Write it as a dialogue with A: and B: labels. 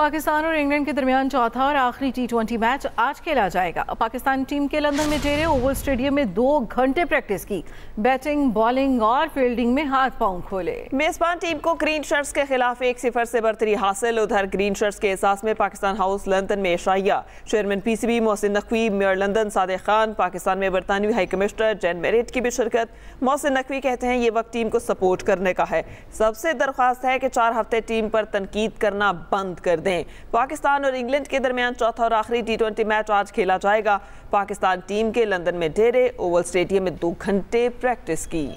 A: पाकिस्तान और इंग्लैंड के दरमियान चौथा और आखिरी टी ट्वेंटी मैच आज खेला जाएगा पाकिस्तान टीम के लंदन में जेरे ओवल स्टेडियम में दो घंटे प्रैक्टिस की बैटिंग बॉलिंग और फील्डिंग में हाथ पांव खोले
B: मेजबान टीम को ग्रीन शर्ट्स के खिलाफ एक सिफर से बर्तरी हासिल उधर ग्रीन शर्ट्स के एहसास में पाकिस्तान हाउस लंदन में शाइया chairman P C B Mohsin Naqvi mayor London Sadiq Khan Pakistan में बरतानवी हाई कमिश्नर जैन मेरिट की भी शिरकत मोहसिन नकवी कहते हैं ये वक्त टीम को सपोर्ट करने का है सबसे दरख्वास्त है कि चार हफ्ते टीम पर तनकीद करना बंद कर दें दें पाकिस्तान और इंग्लैंड के दरमियान चौथा और आखिरी टी ट्वेंटी मैच आज खेला जाएगा पाकिस्तान टीम के लंदन में डेरे ओवल स्टेडियम में दो घंटे प्रैक्टिस की